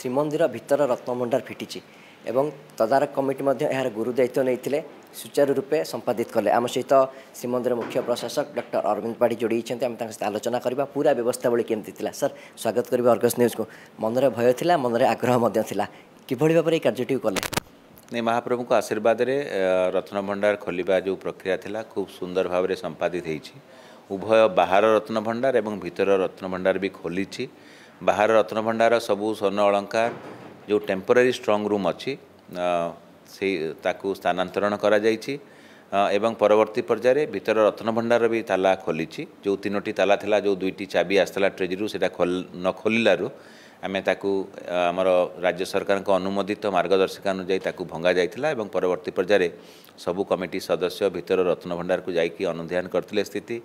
ଶ୍ରୀମନ୍ଦିର ଭିତର ରତ୍ନଭଣ୍ଡାର ଫିଟିଛି ଏବଂ ତଦାରଖ କମିଟି ମଧ୍ୟ ଏହାର ଗୁରୁ ଦାୟିତ୍ୱ ନେଇଥିଲେ ସୁଚାରୁ ରୂପେ ସମ୍ପାଦିତ କଲେ ଆମ ସହିତ ଶ୍ରୀମନ୍ଦିର ମୁଖ୍ୟ ପ୍ରଶାସକ ଡକ୍ଟର ଅରବିନ୍ଦ ପାଢ଼ୀ ଯୋଡ଼ିଛନ୍ତି ଆମେ ତାଙ୍କ ସହିତ ଆଲୋଚନା କରିବା ପୁରା ବ୍ୟବସ୍ଥାବଳୀ କେମିତି ଥିଲା ସାର୍ ସ୍ୱାଗତ କରିବା ଅର୍ଗସ୍ ନ୍ୟୁଜ୍କୁ ମନରେ ଭୟ ଥିଲା ମନରେ ଆଗ୍ରହ ମଧ୍ୟ ଥିଲା କିଭଳି ଭାବରେ ଏହି କାର୍ଯ୍ୟଟିକୁ କଲେ ନାଇଁ ମହାପ୍ରଭୁଙ୍କ ଆଶୀର୍ବାଦରେ ରତ୍ନଭଣ୍ଡାର ଖୋଲିବା ଯେଉଁ ପ୍ରକ୍ରିୟା ଥିଲା ଖୁବ୍ ସୁନ୍ଦର ଭାବରେ ସମ୍ପାଦିତ ହୋଇଛି ଉଭୟ ବାହାର ରତ୍ନଭଣ୍ଡାର ଏବଂ ଭିତର ରତ୍ନଭଣ୍ଡାର ବି ଖୋଲିଛି ବାହାର ରତ୍ନଭଣ୍ଡାର ସବୁ ସ୍ୱର୍ଣ୍ଣ ଅଳଙ୍କାର ଯେଉଁ ଟେମ୍ପୋରାରୀ ଷ୍ଟ୍ରଙ୍ଗ ରୁମ୍ ଅଛି ସେଇ ତାକୁ ସ୍ଥାନାନ୍ତରଣ କରାଯାଇଛି ଏବଂ ପରବର୍ତ୍ତୀ ପର୍ଯ୍ୟାୟରେ ଭିତର ରତ୍ନଭଣ୍ଡାର ବି ତାଲା ଖୋଲିଛି ଯେଉଁ ତିନୋଟି ତାଲା ଥିଲା ଯେଉଁ ଦୁଇଟି ଚାବି ଆସିଥିଲା ଟ୍ରେଜିରୁ ସେଇଟା ନ ଖୋଲିଲାରୁ ଆମେ ତାକୁ ଆମର ରାଜ୍ୟ ସରକାରଙ୍କ ଅନୁମୋଦିତ ମାର୍ଗଦର୍ଶିକା ଅନୁଯାୟୀ ତାକୁ ଭଙ୍ଗା ଯାଇଥିଲା ଏବଂ ପରବର୍ତ୍ତୀ ପର୍ଯ୍ୟାୟରେ ସବୁ କମିଟି ସଦସ୍ୟ ଭିତର ରତ୍ନଭଣ୍ଡାରକୁ ଯାଇକି ଅନୁଧ୍ୟାନ କରିଥିଲେ ସ୍ଥିତି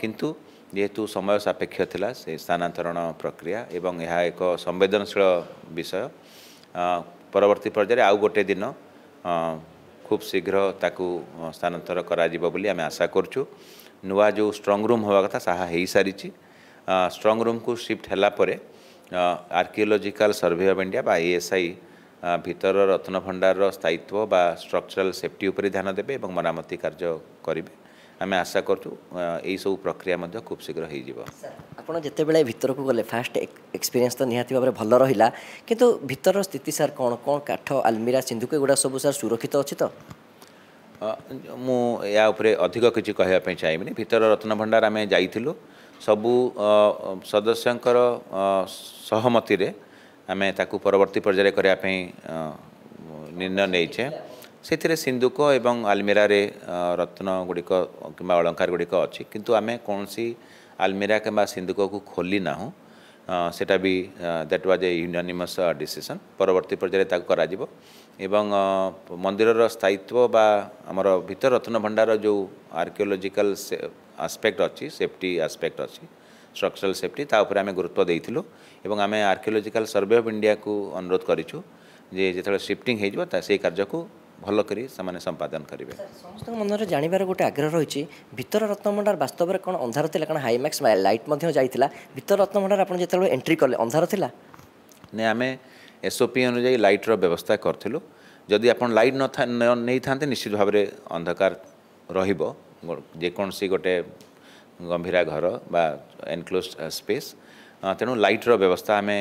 କିନ୍ତୁ ଯେହେତୁ ସମୟ ସାପେକ୍ଷ ଥିଲା ସେ ସ୍ଥାନାନ୍ତରଣ ପ୍ରକ୍ରିୟା ଏବଂ ଏହା ଏକ ସମ୍ବେଦନଶୀଳ ବିଷୟ ପରବର୍ତ୍ତୀ ପର୍ଯ୍ୟାୟରେ ଆଉ ଗୋଟିଏ ଦିନ ଖୁବ୍ ଶୀଘ୍ର ତାକୁ ସ୍ଥାନାନ୍ତର କରାଯିବ ବୋଲି ଆମେ ଆଶା କରୁଛୁ ନୂଆ ଯେଉଁ ଷ୍ଟ୍ରଙ୍ଗରୁମ୍ ହେବା କଥା ତାହା ହୋଇସାରିଛି ରୁମ୍କୁ ସିଫ୍ଟ ହେଲା ପରେ ଆର୍କିଓଲୋଜିକାଲ୍ ସର୍ଭେ ଅଫ୍ ଇଣ୍ଡିଆ ବା ଏଏସ୍ଆଇ ଭିତର ରତ୍ନଭଣ୍ଡାରର ସ୍ଥାୟିତ୍ୱ ବା ଷ୍ଟ୍ରକ୍ଚରାଲ୍ ସେଫ୍ଟି ଉପରେ ଧ୍ୟାନ ଦେବେ ଏବଂ ମରାମତି କାର୍ଯ୍ୟ କରିବେ ଆମେ ଆଶା କରୁଛୁ ଏହିସବୁ ପ୍ରକ୍ରିୟା ମଧ୍ୟ ଖୁବ୍ ଶୀଘ୍ର ହୋଇଯିବ ଆପଣ ଯେତେବେଳେ ଭିତରକୁ ଗଲେ ଫାଷ୍ଟ ଏକ୍ସପିରିଏନ୍ସ ତ ନିହାତି ଭାବରେ ଭଲ ରହିଲା କିନ୍ତୁ ଭିତରର ସ୍ଥିତି ସାର୍ କ'ଣ କ'ଣ କାଠ ଆଲମିରା ସିନ୍ଧୁକ ଏଗୁଡ଼ା ସବୁ ସାର୍ ସୁରକ୍ଷିତ ଅଛି ତ ମୁଁ ଏହା ଉପରେ ଅଧିକ କିଛି କହିବା ପାଇଁ ଚାହିଁବିନି ଭିତର ରତ୍ନଭଣ୍ଡାର ଆମେ ଯାଇଥିଲୁ ସବୁ ସଦସ୍ୟଙ୍କର ସହମତିରେ ଆମେ ତାକୁ ପରବର୍ତ୍ତୀ ପର୍ଯ୍ୟାୟରେ କରିବା ପାଇଁ ନିର୍ଣ୍ଣୟ ନେଇଛେ ସେଥିରେ ସିନ୍ଦୁକ ଏବଂ ଆଲମିରାରେ ରତ୍ନଗୁଡ଼ିକ କିମ୍ବା ଅଳଙ୍କାରଗୁଡ଼ିକ ଅଛି କିନ୍ତୁ ଆମେ କୌଣସି ଆଲମିରା କିମ୍ବା ସିନ୍ଦୁକକୁ ଖୋଲି ନାହୁଁ সেটা be that was a unanimous decision পরবর্তী পর্যায়ে তাকে করা যাব এবং মন্দিরর স্থায়িত্ব বা আমার ভিতর রত্নভণ্ডার যে আর্কিওলোজিকাল আসপেক্ট অছি সেফটি আসপেক্ট অছি স্ট্রকচরাল সেফটি তা উপরে আমি গুরুত্ব দিয়েছিলু এবং আমি আর্কিওলোজিকাল সর্ভে অফ ইন্ডিয়া অনুরোধ করেছু যে যেত শিফটিং হয়ে যাব সেই কার্যকু ଭଲ କରି ସେମାନେ ସମ୍ପାଦନ କରିବେ ସମସ୍ତଙ୍କ ମନରେ ଜାଣିବାର ଗୋଟେ ଆଗ୍ରହ ରହିଛି ଭିତର ରତ୍ନଭଣ୍ଡାର ବାସ୍ତବରେ କ'ଣ ଅନ୍ଧାର ଥିଲା କାରଣ ହାଇମାକ୍ସ ଲାଇଟ୍ ମଧ୍ୟ ଯାଇଥିଲା ଭିତର ରତ୍ନଭଣ୍ଡାର ଆପଣ ଯେତେବେଳେ ଏଣ୍ଟ୍ରି କଲେ ଅନ୍ଧାର ଥିଲା ନାଇଁ ଆମେ ଏସ୍ଓପି ଅନୁଯାୟୀ ଲାଇଟ୍ର ବ୍ୟବସ୍ଥା କରିଥିଲୁ ଯଦି ଆପଣ ଲାଇଟ୍ ନଥା ନେଇଥାନ୍ତେ ନିଶ୍ଚିତ ଭାବରେ ଅନ୍ଧକାର ରହିବ ଯେକୌଣସି ଗୋଟେ ଗମ୍ଭୀରା ଘର ବା ଏନକ୍ଲୋଜ୍ ସ୍ପେସ୍ ତେଣୁ ଲାଇଟ୍ର ବ୍ୟବସ୍ଥା ଆମେ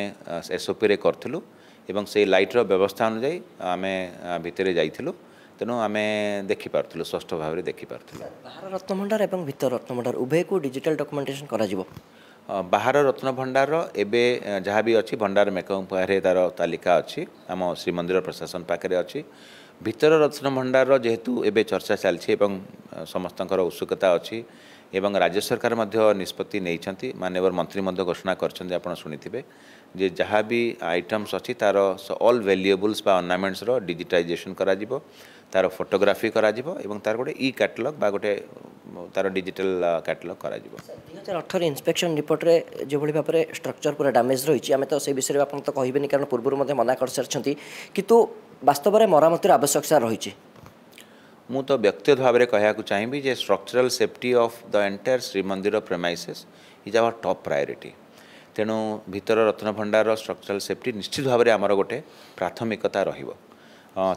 ଏସ୍ଓପିରେ କରିଥିଲୁ এবং সেই লাଇଟ୍ର ବ୍ୟବସ୍ଥା ଅନୁଯାୟୀ ଆମେ ଭିତରେ ଯାଇଥିଲୁ ତେଣୁ ଆମେ ଦେଖିପାରୁଥିଲୁ ସ୍ପଷ୍ଟ ଭାବରେ ଦେଖିପାରୁଥିଲୁ ବାହାର ରତ୍ନଭଣ୍ଡାର ଏବଂ ଭିତର ରତ୍ନଭଣ୍ଡାର ଉଭୟକୁ ଡିଜିଟାଲ ଡକୁମେଣ୍ଟେସନ୍ କରାଯିବ ବାହାର ରତ୍ନଭଣ୍ଡାର ଏବେ ଯାହା ବି ଅଛି ଭଣ୍ଡାର ମେକଙ୍କ ପାଖରେ ତା'ର ତାଲିକା ଅଛି ଆମ ଶ୍ରୀମନ୍ଦିର ପ୍ରଶାସନ ପାଖରେ ଅଛି ଭିତର ରତ୍ନ ଭଣ୍ଡାରର ଯେହେତୁ ଏବେ ଚର୍ଚ୍ଚା ଚାଲିଛି ଏବଂ ସମସ୍ତଙ୍କର ଉତ୍ସୁକତା ଅଛି ଏବଂ ରାଜ୍ୟ ସରକାର ମଧ୍ୟ ନିଷ୍ପତ୍ତି ନେଇଛନ୍ତି ମାନ୍ୟବର ମନ୍ତ୍ରୀ ମଧ୍ୟ ଘୋଷଣା କରିଛନ୍ତି ଆପଣ ଶୁଣିଥିବେ ଯେ ଯାହା ବି ଆଇଟମ୍ସ ଅଛି ତା'ର ଅଲ୍ ଭ୍ୟାଲ୍ୟୁଏବୁଲ୍ସ ବା ଅର୍ଣ୍ଣାମେଣ୍ଟସର ଡିଜିଟାଇଜେସନ୍ କରାଯିବ ତା'ର ଫଟୋଗ୍ରାଫି କରାଯିବ ଏବଂ ତା'ର ଗୋଟେ ଇ କ୍ୟାଟଲଗ୍ ବା ଗୋଟେ ତା'ର ଡିଜିଟାଲ କ୍ୟାଟଲଗ୍ କରାଯିବ ଦୁଇ ହଜାର ଅଠର ଇନ୍ସପେକ୍ସନ୍ ରିପୋର୍ଟରେ ଯେଉଁଭଳି ଭାବରେ ଷ୍ଟ୍ରକ୍ଚର ପୁରା ଡ୍ୟାମେଜ୍ ରହିଛି ଆମେ ତ ସେ ବିଷୟରେ ଆପଣ ତ କହିବେନି କାରଣ ପୂର୍ବରୁ ମଧ୍ୟ ମନା କରିସାରିଛନ୍ତି କିନ୍ତୁ ବାସ୍ତବରେ ମରାମତିର ଆବଶ୍ୟକତା ରହିଛି ମୁଁ ତ ବ୍ୟକ୍ତିଗତ ଭାବରେ କହିବାକୁ ଚାହିଁବି ଯେ structural safety of the entire Srimandir premises is our top priority ତେଣୁ ଭିତର ରତ୍ନଭଣ୍ଡାରର ଷ୍ଟ୍ରକ୍ଚରାଲ୍ ସେଫ୍ଟି ନିଶ୍ଚିତ ଭାବରେ ଆମର ଗୋଟେ ପ୍ରାଥମିକତା ରହିବ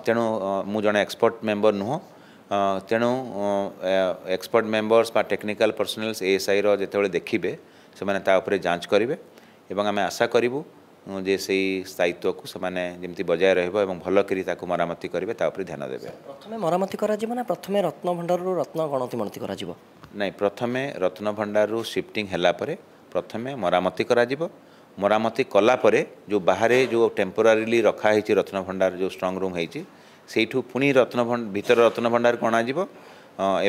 ତେଣୁ ମୁଁ ଜଣେ ଏକ୍ସପର୍ଟ ମେମ୍ବର ନୁହଁ ତେଣୁ ଏକ୍ସପର୍ଟ ମେମ୍ବର୍ସ ବା ଟେକ୍ନିକାଲ୍ ପର୍ସନାଲ୍ସ ଏଏସ୍ଆଇର ଯେତେବେଳେ ଦେଖିବେ ସେମାନେ ତା ଉପରେ ଯାଞ୍ଚ କରିବେ ଏବଂ ଆମେ ଆଶା କରିବୁ ଯେ ସେଇ ସ୍ଥାୟିତ୍ୱକୁ ସେମାନେ ଯେମିତି ବଜାୟ ରହିବ ଏବଂ ଭଲ କରି ତାକୁ ମରାମତି କରିବେ ତା ଉପରେ ଧ୍ୟାନ ଦେବେ ପ୍ରଥମେ ମରାମତି କରାଯିବ ନା ପ୍ରଥମେ ରତ୍ନଭଣ୍ଡାରରୁ ରତ୍ନ ଗଣତି ଗଣତି କରାଯିବ ନାଇଁ ପ୍ରଥମେ ରତ୍ନଭଣ୍ଡାରରୁ ସିଫ୍ଟିଂ ହେଲା ପରେ ପ୍ରଥମେ ମରାମତି କରାଯିବ ମରାମତି କଲା ପରେ ଯେଉଁ ବାହାରେ ଯେଉଁ ଟେମ୍ପୋରାରିଲି ରଖା ହେଇଛି ରତ୍ନଭଣ୍ଡାର ଯେଉଁ ଷ୍ଟ୍ରଙ୍ଗ ରୁମ୍ ହେଇଛି ସେଇଠୁ ପୁଣି ରତ୍ନ ଭିତର ରତ୍ନଭଣ୍ଡାରକୁ ଅଣାଯିବ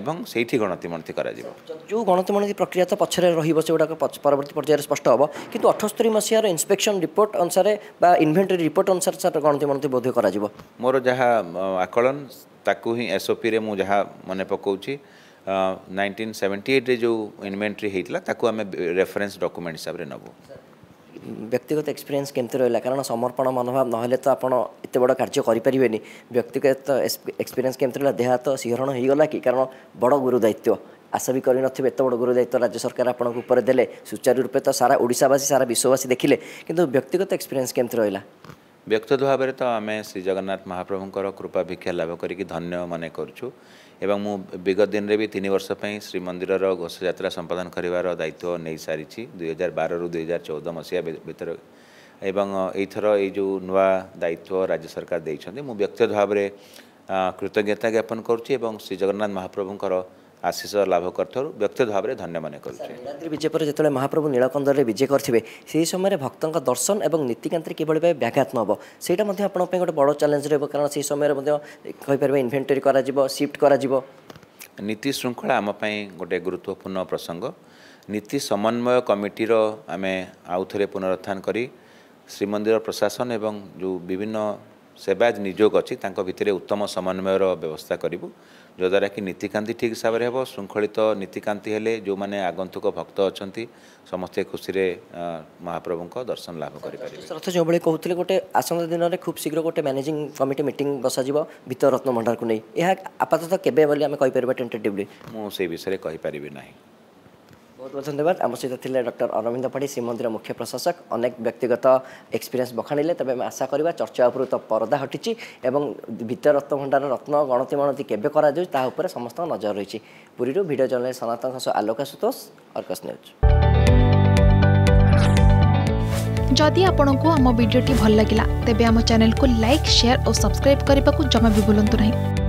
এবং সেইটি গণতি মন্থি করা যে গণতি মন্থি প্রক্রিয়া তো পছরে রহব সেগুলো পরবর্তী পর্যায়ে স্পষ্ট হব কিন্তু অঠস্তরি মশিয়ার ইন্সপেকশন রিপোর্ট অনুসারে বা ইনভেন্টরি রিপোর্ট অনুসারে স্যার গণতি মন্থি বোধ করা মোর যা আকলন তাকে হি এসওপি রে মু যা মনে পকাউছি নাইনটিন সেভেন্টি এইট্রে যে ইনভেন্টরি হয়েছিল তাকে আমি রেফরেন্স ডকুমেন্ট হিসাবে নেবু व्यक्तिगत एक्सपीरियंस एक्सपिरियन्स के समर्पण मनोभाव मनोभा नहेन एज गरिपारेन व्यक्तिगत एक्सपीरियंस एक्सपिरियन्स के देहात सिहोरू गला कि कारण बड गुरुदयित्व आशा गरिनथ्यो एत बड गुरुदयित्व राज्य सरकार आप सुचारू रूपे त सारा ओडावासी सारा विश्ववासी देखिन्छु व्यक्तिगत एक्सपीरियंस एक्सपिरियन्स के व्यक्तिगत भावर ते श्री जगन्नाथ महाप्रभु कृपा भिक्षा लाभ गरिक धन्य मन छु ଏବଂ ମୁଁ ବିଗତ ଦିନରେ ବି ତିନି ବର୍ଷ ପାଇଁ ଶ୍ରୀମନ୍ଦିରର ଘୋଷଯାତ୍ରା ସମ୍ପାଦନ କରିବାର ଦାୟିତ୍ୱ ନେଇସାରିଛି ଦୁଇ ହଜାର ବାରରୁ ଦୁଇ ହଜାର ଚଉଦ ମସିହା ଭିତରେ ଏବଂ ଏଇଥର ଏଇ ଯେଉଁ ନୂଆ ଦାୟିତ୍ୱ ରାଜ୍ୟ ସରକାର ଦେଇଛନ୍ତି ମୁଁ ବ୍ୟକ୍ତିଗତ ଭାବରେ କୃତଜ୍ଞତା ଜ୍ଞାପନ କରୁଛି ଏବଂ ଶ୍ରୀଜଗନ୍ନାଥ ମହାପ୍ରଭୁଙ୍କର ଆଶିଷ ଲାଭ କରିଥିବାରୁ ବ୍ୟକ୍ତିଗତ ଭାବରେ ଧନ୍ୟ ମନେ କରୁଛି ବିଜେପୁର ଯେତେବେଳେ ମହାପ୍ରଭୁ ନୀଳକନ୍ଦରରେ ବିଜେ କରିଥିବେ ସେହି ସମୟରେ ଭକ୍ତଙ୍କ ଦର୍ଶନ ଏବଂ ନୀତିକାନ୍ତରେ କିଭଳି ଭାବେ ବ୍ୟାଘାତ ନେବ ସେଇଟା ମଧ୍ୟ ଆପଣଙ୍କ ପାଇଁ ଗୋଟେ ବଡ଼ ଚ୍ୟାଲେଞ୍ଜ ରହିବ କାରଣ ସେହି ସମୟରେ ମଧ୍ୟ କହିପାରିବେ ଇନଭେଣ୍ଟରି କରାଯିବ ସିଫ୍ଟ କରାଯିବ ନୀତି ଶୃଙ୍ଖଳା ଆମ ପାଇଁ ଗୋଟେ ଗୁରୁତ୍ୱପୂର୍ଣ୍ଣ ପ୍ରସଙ୍ଗ ନୀତି ସମନ୍ୱୟ କମିଟିର ଆମେ ଆଉଥରେ ପୁନରୁତ୍ଥାନ କରି ଶ୍ରୀମନ୍ଦିର ପ୍ରଶାସନ ଏବଂ ଯେଉଁ ବିଭିନ୍ନ ସେବା ନିଯୋଗ ଅଛି ତାଙ୍କ ଭିତରେ ଉତ୍ତମ ସମନ୍ୱୟର ବ୍ୟବସ୍ଥା କରିବୁ जद्वारा नीतिकानी ठिक हिसाबले हेर्नु शृलित नीतिकाले जो आगंतुक भक्त अच्छा समस्ते खुसी महाप्रभु दर्शन लाभ गरिपि रथ जो गोटे गएन कमिटी गए कमिट भीतर रत्न भंडार रत्नभन्दा यहाँ आपतत के मै विषयमा बहुत बहुत धन्यवाद आम सहित ले डक्टर अरविंद पाठी श्रीमंदिर मुख्य प्रशासक अनेक व्यक्तिगत एक्सपिरियन्स बखाणिले तेब आम आशा କରିବା ଚର୍ଚ୍ଚା ଉପରୁ ତ ପରଦା ହଟିଛି ଏବଂ ଭିତର ରତ୍ନଭଣ୍ଡାର ରତ୍ନ ଗଣତି ମଣତି କେବେ କରାଯାଉଛି ତାହା ଉପରେ ସମସ୍ତଙ୍କ ନଜର ରହିଛି ପୁରୀରୁ ଭିଡ଼ିଓ ଜର୍ଣ୍ଣାଲିଷ୍ଟ ସନାତନଙ୍କ ସହ ଆଲୋକା ସୁତୋଷ ଅର୍କସ୍ ନ୍ୟୁଜ୍ ଯଦି ଆପଣଙ୍କୁ ଆମ ଭିଡ଼ିଓଟି ଭଲ ଲାଗିଲା ତେବେ ଆମ ଚ୍ୟାନେଲକୁ ଲାଇକ୍ ସେୟାର ଓ ସବସ୍କ୍ରାଇବ୍ କରିବାକୁ ଜମା ବି ଭୁଲନ୍ତୁ ନାହିଁ